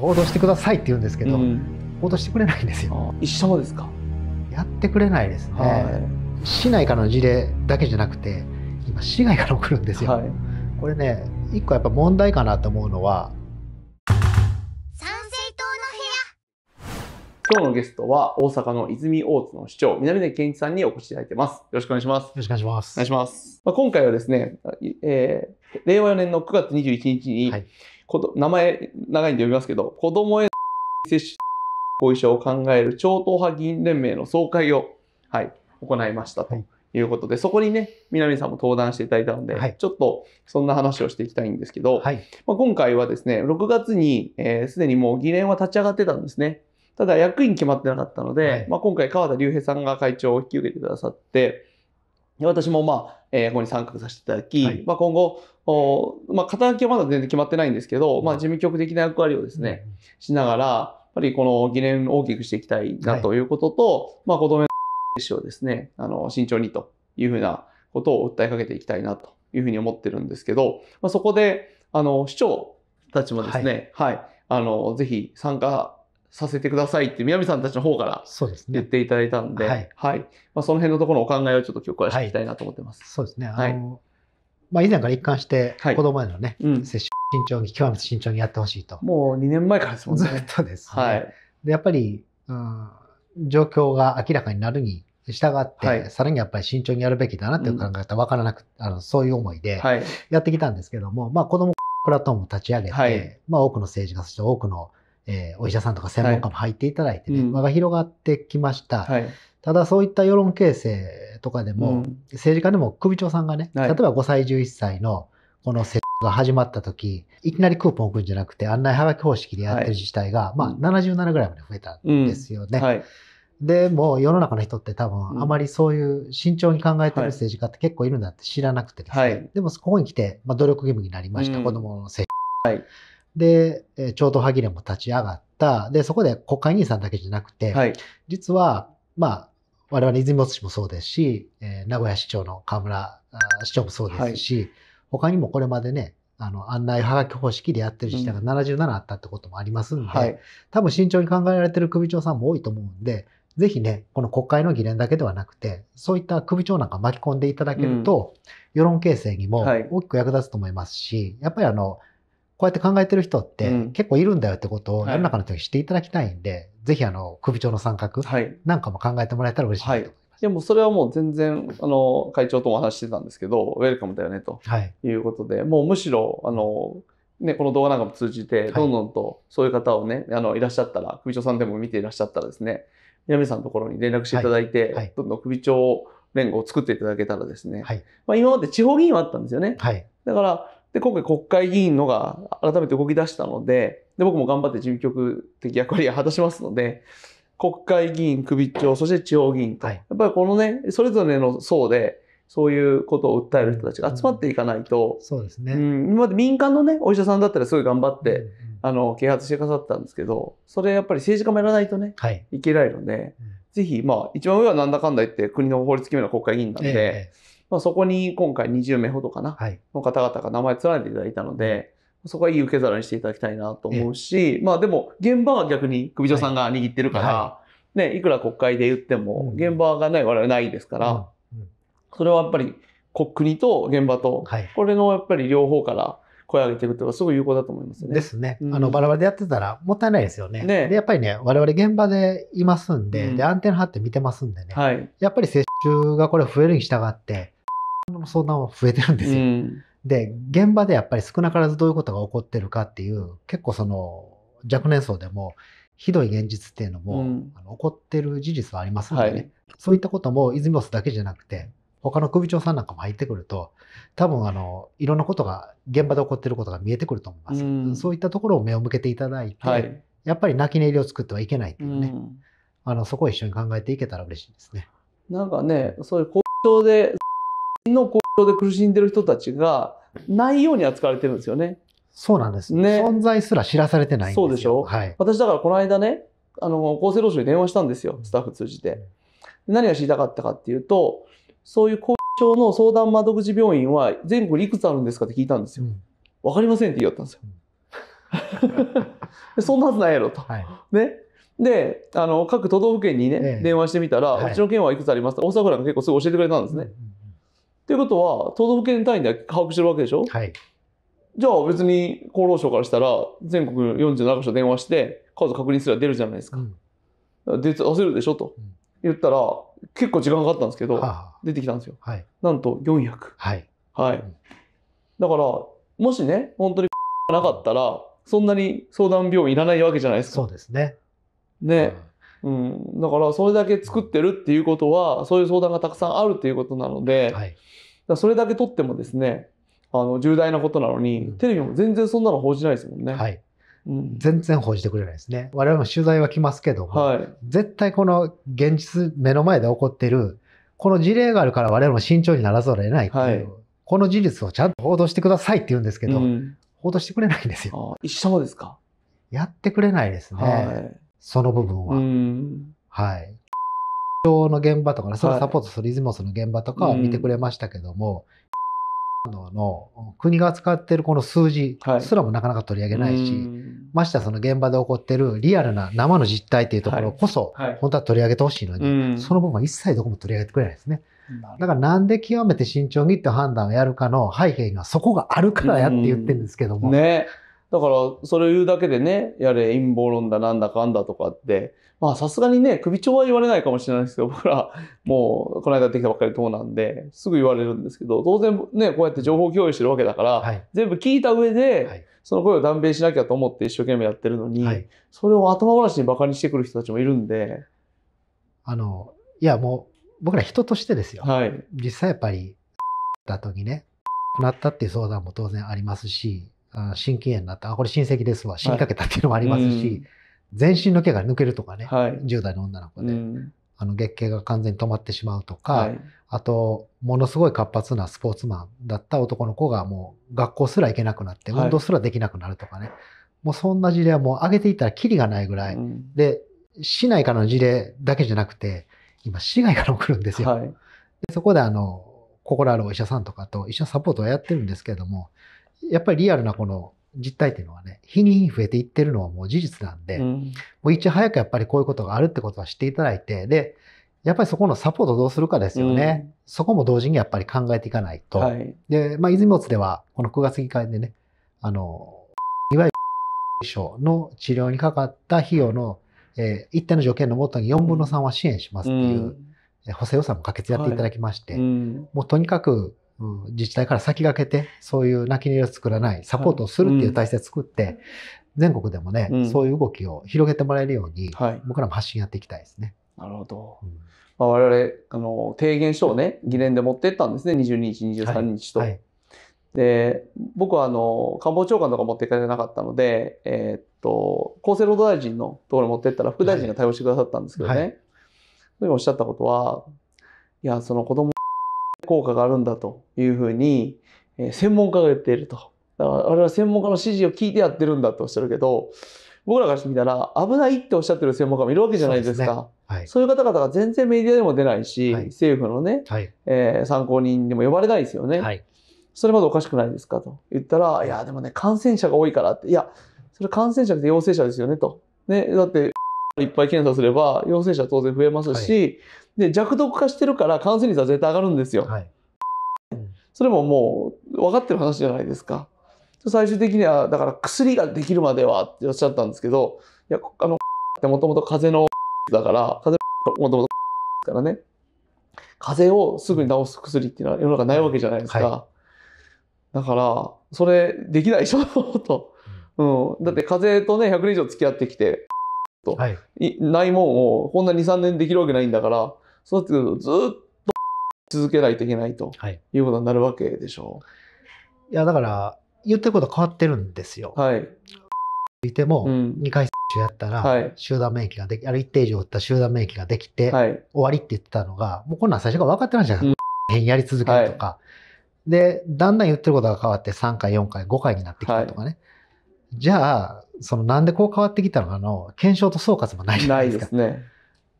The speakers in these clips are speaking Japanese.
報道してくださいって言うんですけど、うん、報道してくれないんですよ一緒ですかやってくれないですね、はい、市内からの事例だけじゃなくて今市外から送るんですよ、はい、これね一個やっぱ問題かなと思うのは今日のゲストは大阪の泉大津の市長、南根健一さんにお越しいただいてます。よろしくお願いします。よろしくお願いします。お願いします。まあ、今回はですね、えー、令和4年の9月21日に、はい、名前長いんで読みますけど、子供への接種後遺症を考える超党派議員連盟の総会を、はい、行いましたと。いうことで、そこにね、南さんも登壇していただいたので、はい、ちょっとそんな話をしていきたいんですけど、はい、まあ、今回はですね、6月にすで、にもう議連は立ち上がってたんですね。ただ役員決まってなかったので、はい、まあ、今回川田隆平さんが会長を引き受けてくださって私もまあ、えー、ここに参画させていただき、はい、まあ、今後お、まあ、肩書きはまだ全然決まってないんですけど、まあ、事務局的な役割をですね、しながらやっぱりこの疑念を大きくしていきたいなということと、はい、まあ、子供の接種をですねあの慎重にというふうなことを訴えかけていきたいなというふうに思ってるんですけど、まあ、そこであの市長たちもですね、はい、はい、あのぜひ参加させてくださいって宮見さんたちの方から言っていただいたんで、はい、はい、まあ、その辺のところのお考えをちょっと今日詳していきたいなと思ってます。はい、そうですねあの、はい、まあ、以前から一貫して子供へのね、うん、接種慎重に極めて慎重にやってほしいともう2年前からですもんねずっとですね、はい、でやっぱり、うん、状況が明らかになるに従って、はい、さらにやっぱり慎重にやるべきだなという考え方分からなく、うん、あのそういう思いでやってきたんですけども、はい、まあ、子どもプラットフォームを立ち上げて、はい、まあ、多くの政治家そして多くのえー、お医者さんとか専門家も入っていただいてね、はい、が広がってきました。ただそういった世論形成とかでも、うん、政治家でも首長さんがね、はい、例えば5歳11歳のこの接種が始まった時いきなりクーポン置くんじゃなくて案内はがき方式でやってる自治体が、まあ、77ぐらいまで増えたんですよね。うんでも世の中の人って多分あまりそういう慎重に考えてる政治家って結構いるんだって知らなくてですね、はい、でもここに来て、まあ、努力義務になりました、うん、子どもの接種、はい、で、超党派議連も立ち上がった。で、そこで国会議員さんだけじゃなくて、はい、実は、まあ、我々泉本市もそうですし、えー、名古屋市長の河村市長もそうですし、はい、他にもこれまでね、あの案内はがき方式でやってる自治体が77あったってこともありますんで、うんはい、多分慎重に考えられてる首長さんも多いと思うんで、ぜひね、この国会の議連だけではなくて、そういった首長なんか巻き込んでいただけると、うん、世論形成にも大きく役立つと思いますし、やっぱりあの、こうやって考えてる人って結構いるんだよってことを世の中の人に知っていただきたいんで、ぜひあの首長の参画なんかも考えてもらえたら嬉しいと思います。はいはいでもそれはもう全然あの会長とも話してたんですけどウェルカムだよねということで、はい、もうむしろあの、ね、この動画なんかも通じてどんどんとそういう方をねあのいらっしゃったら首長さんでも見ていらっしゃったらですね南さんのところに連絡していただいて、はいはい、どんどん首長連合を作っていただけたらですね、まあ、今まで地方議員はあったんですよね。だからで、今回国会議員のが改めて動き出したので、で、僕も頑張って事務局的役割を果たしますので、国会議員、首長、そして地方議員と、はい、やっぱりこのね、それぞれの層で、そういうことを訴える人たちが集まっていかないと、うん、そうですね、うん、今まで民間のね、お医者さんだったらすごい頑張って、うんうん、あの、啓発してくださったんですけど、それやっぱり政治家もやらないとね、はい、いけないので、うん、ぜひ、まあ、一番上はなんだかんだ言って国の法律決めの国会議員なんで、えまあ、そこに今回20名ほどかな、はい、の方々が名前つないでいただいたので、そこはいい受け皿にしていただきたいなと思うし、まあでも現場は逆に首長さんが握ってるから、はいはい、ね、いくら国会で言っても現場がない、我々ないですから、うんうん、それはやっぱり国と現場と、これのやっぱり両方から声上げていくというのはすごい有効だと思いますね。ですね。あの、バラバラでやってたらもったいないですよね。ねで、やっぱりね、我々現場でいますんで、うん、で、アンテナ張って見てますんでね、はい、やっぱり接種がこれ増えるに従って、の相談は増えてるんですよ。うん、で、現場でやっぱり少なからずどういうことが起こってるかっていう、結構その若年層でもひどい現実っていうのも、うん、あの起こってる事実はありますのでね、はい、そういったことも泉オスだけじゃなくて、他の首長さんなんかも入ってくると、多分あのいろんなことが、現場で起こってることが見えてくると思います。うん、そういったところを目を向けていただいて、はい、やっぱり泣き寝入りを作ってはいけないっていうね、あのそこを一緒に考えていけたら嬉しいですね。なんかね、そういう交渉での交渉で苦しんでる人たちがないように扱われてるんですよね。そうなんです、ね、存在すら知らされてないそうでしょ、はい、私だからこの間ねあの厚生労働省に電話したんですよスタッフ通じて。何が知りたかったかっていうとそういう後遺症の相談窓口病院は全国いくつあるんですかって聞いたんですよ。わ、うん、かりませんって言いよったんですよ。そんなはずないやろと。はい、ねであの各都道府県にね、ええ、電話してみたら、はい、うちの県はいくつありますか大阪府なんか結構すぐ教えてくれたんですね。うんということは、都道府県単位で把握してるわけでしょはい。じゃあ別に厚労省からしたら、全国47箇所電話して、数確認すれば出るじゃないですか。うん、出せるでしょと言ったら、結構時間かかったんですけど、はあ、出てきたんですよ。はい、なんと400。はい。はい。うん、だから、もしね、本当に なかったら、そんなに相談病院いらないわけじゃないですか。そうですね。ね。うん、だからそれだけ作ってるっていうことはそういう相談がたくさんあるっていうことなので、はい、だそれだけ取ってもですねあの重大なことなのに、うん、テレビも全然そんなの報じないですもんね。はい、うん、全然報じてくれないですね。我々も取材は来ますけども、はい、絶対この現実、目の前で起こってる、この事例があるから我々も慎重にならざるを得ないっていう、はい、この事実をちゃんと報道してくださいって言うんですけど、うん、報道してくれないんですよ。一緒ですかやってくれないですね。はいその部分は。はい。の現場とかね、そのサポートするリズモスの現場とかを見てくれましたけども、はい、の国が使ってるこの数字すらもなかなか取り上げないし、はいましてはその現場で起こってるリアルな生の実態っていうところこそ、本当は取り上げてほしいのに、はいはい、その部分は一切どこも取り上げてくれないですね。だからなんで極めて慎重にって判断をやるかの背景にはそこがあるからやって言ってるんですけども。ねだからそれを言うだけでねやれ陰謀論だなんだかんだとかってまあさすがにね首長は言われないかもしれないですけど僕らもうこの間できたばっかり党なんですぐ言われるんですけど当然ねこうやって情報共有してるわけだから、はい、全部聞いた上で、はい、その声を断片しなきゃと思って一生懸命やってるのに、はい、それを頭ごなしに馬鹿にしてくる人たちもいるんで。あのいやもう僕ら人としてですよ、実際やっぱりだとにねなったっていう相談も当然ありますし心筋炎になって、あ、これ親戚ですわ、死にかけたっていうのもありますし、はい、全身の毛が抜けるとかね、はい、10代の女の子で、うん、あの月経が完全に止まってしまうとか、はい、あと、ものすごい活発なスポーツマンだった男の子がもう学校すら行けなくなって、運動すらできなくなるとかね、もうそんな事例はもう上げていったらキリがないぐらい、うん、で、市内からの事例だけじゃなくて、今市外からも来るんですよ。でそこであの、心あるお医者さんとかと一緒にサポートはやってるんですけれども、やっぱりリアルなこの実態っていうのはね、日に日に増えていってるのはもう事実なんで、うん、もういち早くやっぱりこういうことがあるってことは知っていただいて、で、やっぱりそこのサポートどうするかですよね。うん、そこも同時にやっぱり考えていかないと。はい、で、まあ、泉本では、この9月議会でね、あの、いわゆる症の治療にかかった費用の、えー、一定の条件のもとに4分の3は支援しますっていう、うん、補正予算も可決やっていただきまして、はいうん、もうとにかく自治体から先駆けて、そういう泣き寝入りを作らない、サポートをするっていう体制を作って、はいうん、全国でもね、うん、そういう動きを広げてもらえるように、はい、僕らも発信やっていきたいですね。なるほど。うんまあ、我々、あの、提言書をね、議連で持ってったんですね、22日、23日と。はい、で、僕は、あの、官房長官とか持っていかれなかったので、えー、っと、厚生労働大臣のところに持ってったら、副大臣が対応してくださったんですけどね、はい、おっしゃったことは、いや、その子供効果があるんだというふうに、え専門家が言っていると。だから、我々は専門家の指示を聞いてやってるんだとおっしゃるけど、僕らからしてみたら、危ないっておっしゃってる専門家もいるわけじゃないですか。そう、ねはい、ういう方々が全然メディアでも出ないし、はい、政府のね、はい、えー、参考人でも呼ばれないですよね。それまでおかしくないですかと言ったら、いや、でもね、感染者が多いからって、いや、それ感染者って陽性者ですよねと。ね、だっていっぱい検査すれば陽性者当然増えますし、はい、で弱毒化してるから感染率は絶対上がるんですよ、はい、それももう分かってる話じゃないですか最終的にはだから薬ができるまではっておっしゃったんですけどいやあのってもともと風邪のだから風邪もともとからね風邪をすぐに治す薬っていうのは世の中ないわけじゃないですか、はい、だからそれできないでしょ と、うん、だって風邪とね100年以上付き合ってきてと。はい、ないもんを、こんな2、3年できるわけないんだから、そうすってくると、ずっと続けないといけないと、はい、いうことになるわけでしょう。いや、だから、言ってること変わってるんですよ。はい。いても、2回やったら、集団免疫ができ、ある一定以上打った集団免疫ができて、終わりって言ってたのが、もうこんなん最初から分かってないじゃないですか。変、うん、やり続けるとか、はい。で、だんだん言ってることが変わって、3回、4回、5回になってきたとかね。はいじゃあ、そのなんでこう変わってきたのかの検証と総括もないじゃないですか。ないですね。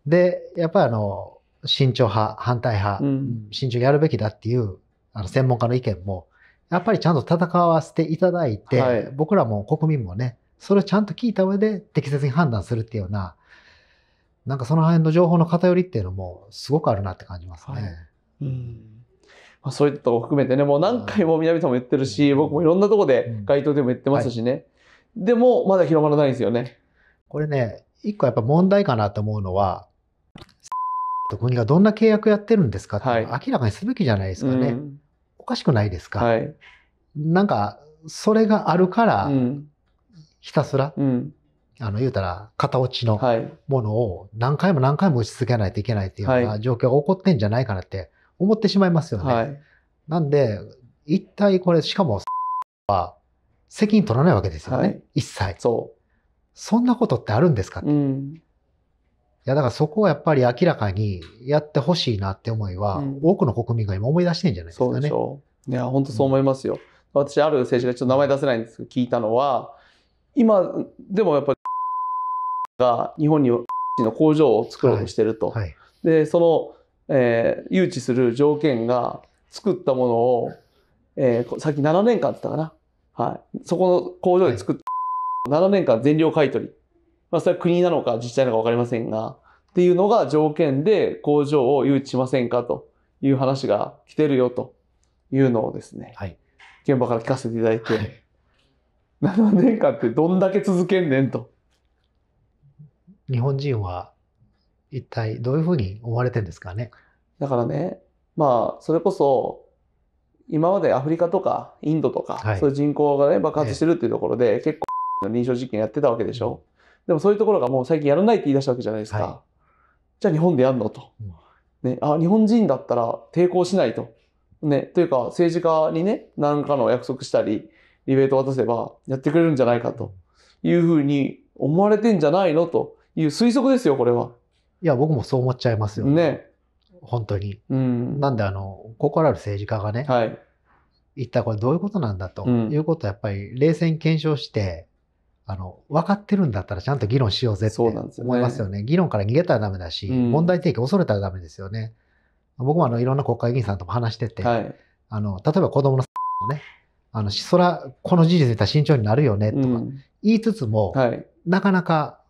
で、やっぱりあの、慎重派、反対派、慎重やるべきだっていうあの専門家の意見も、やっぱりちゃんと戦わせていただいて、はい、僕らも国民もね、それをちゃんと聞いた上で適切に判断するっていうような、なんかその辺の情報の偏りっていうのもすごくあるなって感じますね。はい、うんまあ、そういったとこ含めてね、もう何回も南さんも言ってるし、僕もいろんなとこで街頭でも言ってますしね、でも、まだ広まらないんですよね。これね、一個やっぱ問題かなと思うのは、と国がどんな契約やってるんですかって明らかにすべきじゃないですかね。はいうん、おかしくないですか、はい、なんか、それがあるから、ひたすら、うん、あの、言うたら、型落ちのものを何回も何回も打ち続けないといけないっていうような状況が起こってんじゃないかなって思ってしまいますよね。はい、なんで、一体これ、しかも、は、責任取らないわけですよね、はい、一切そうそんなことってあるんですかって、うん、いやだからそこはやっぱり明らかにやってほしいなって思いは、うん、多くの国民が今思い出してんじゃないですかねそうでしょういや本当そう思いますよ、うん、私ある政治家ちょっと名前出せないんですけど聞いたのは今でもやっぱりが日本にの工場を作ろうとしてると、はいはい、でその、えー、誘致する条件が作ったものを、えー、さっき7年間って言ったかなはい。そこの工場で作った、7年間全量買取。まあ、それは国なのか自治体なのかわかりませんが、っていうのが条件で工場を誘致しませんかという話が来てるよというのをですね、はい、現場から聞かせていただいて、はい、7年間ってどんだけ続けんねんと。日本人は一体どういうふうに思われてるんですかね。だからね、まあ、それこそ、今までアフリカとかインドとか、はい、そういう人口がね、爆発してるっていうところで、結構、臨床実験やってたわけでしょ。でもそういうところがもう最近やらないって言い出したわけじゃないですか。はい、じゃあ日本でやんのと。ね、あ、日本人だったら抵抗しないと。ね、というか政治家にね、何かの約束したり、リベート渡せばやってくれるんじゃないかというふうに思われてんじゃないのという推測ですよ、これは。いや、僕もそう思っちゃいますよね。ね本当に。うん、なんで、あの、心ある政治家がね、はい、一体これどういうことなんだということをやっぱり冷静に検証して、あの、分かってるんだったらちゃんと議論しようぜって思いますよね。よね議論から逃げたらダメだし、うん、問題提起恐れたらダメですよね。僕もあの、いろんな国会議員さんとも話してて、はい、あの、例えば子供のね、あの、そら、この事実に対して慎重になるよね、とか言いつつも、はい、なかなか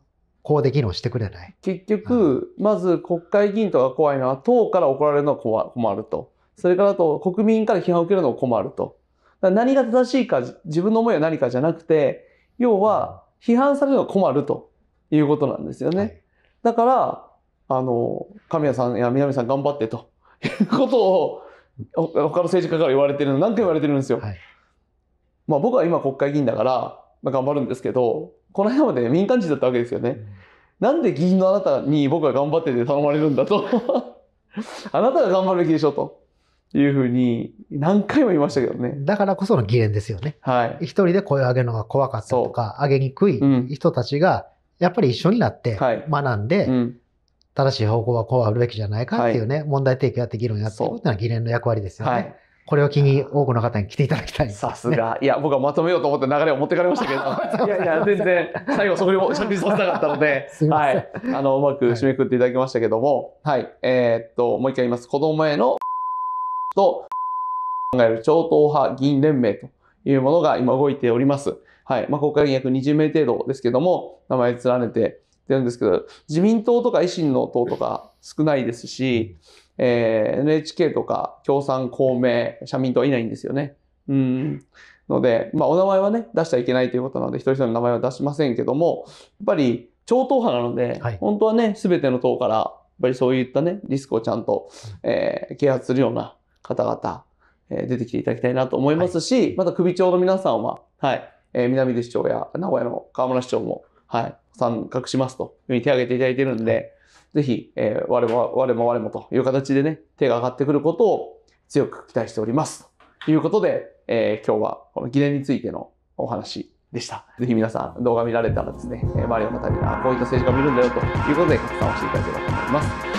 こうで議してくれない結局、うん、まず国会議員とか怖いのは党から怒られるのは困るとそれからあと国民から批判を受けるのは困ると何が正しいか自分の思いは何かじゃなくて要は批判されるのは困るということなんですよね、はい、だからあの神谷さんや南さん頑張ってということを他の政治家から言われてるの何回言われてるんですよ、はい、まあ、僕は今国会議員だから、ま頑張るんですけどこの辺まで民間人だったわけですよね。なんで議員のあなたに僕が頑張ってて頼まれるんだと あなたが頑張るべきでしょと。いうふうに何回も言いましたけどね。だからこその議連ですよね。はい。一人で声を上げるのが怖かったとか、上げにくい人たちが、やっぱり一緒になって学んで、うん、正しい方向はこうあるべきじゃないかっていうね、はい、問題提起やって議論やっていくっていうのは議連の役割ですよね。はいこれを機に多くの方に来ていただきたい、ね、さすが。いや、僕はまとめようと思って流れを持ってかれましたけど、いやいや、全然、最後そこにも着地させなかったのではい。あの、うまく締めくくっていただきましたけども、はい、はい。えー、っと、もう一回言います。子供への、と、考える超党派議員連盟というものが今動いております。はい。まあ、国会議員約20名程度ですけども、名前連ねて、ってるんですけど、自民党とか維新の党とか少ないですし、えー、NHK とか共産、公明、社民党はいないんですよね。うん。ので、まあ、お名前はね、出しちゃいけないということなので、一人一人の名前は出しませんけども、やっぱり超党派なので、はい、本当はね、すべての党から、やっぱりそういったね、リスクをちゃんと、えー、啓発するような方々、えー、出てきていただきたいなと思いますし、はい、また首長の皆さんは、はい、えー、南出市長や名古屋の河村市長も、はい、参画しますというふうに手を挙げていただいてるんで、はいぜひ、えー、我も我も我もという形でね、手が上がってくることを強く期待しております。ということで、えー、今日はこの疑念についてのお話でした。ぜひ皆さん動画見られたらですね、周りの方に、あ、こういった政治家見るんだよということで拡散をしていただければと思います。